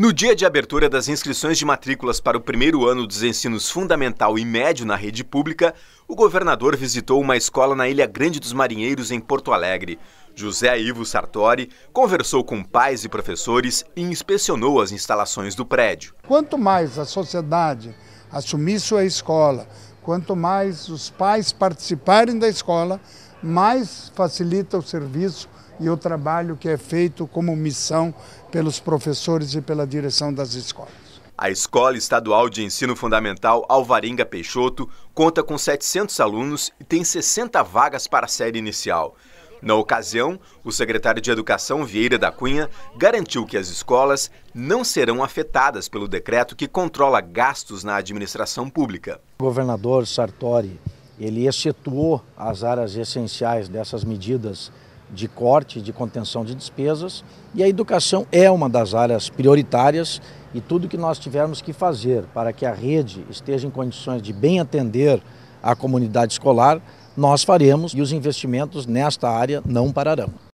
No dia de abertura das inscrições de matrículas para o primeiro ano dos ensinos fundamental e médio na rede pública, o governador visitou uma escola na Ilha Grande dos Marinheiros, em Porto Alegre. José Ivo Sartori conversou com pais e professores e inspecionou as instalações do prédio. Quanto mais a sociedade assumir sua escola, quanto mais os pais participarem da escola, mais facilita o serviço e o trabalho que é feito como missão pelos professores e pela direção das escolas. A Escola Estadual de Ensino Fundamental Alvaringa Peixoto conta com 700 alunos e tem 60 vagas para a série inicial. Na ocasião, o secretário de Educação, Vieira da Cunha, garantiu que as escolas não serão afetadas pelo decreto que controla gastos na administração pública. O governador Sartori, ele excetuou as áreas essenciais dessas medidas de corte, de contenção de despesas, e a educação é uma das áreas prioritárias e tudo que nós tivermos que fazer para que a rede esteja em condições de bem atender a comunidade escolar, nós faremos e os investimentos nesta área não pararão.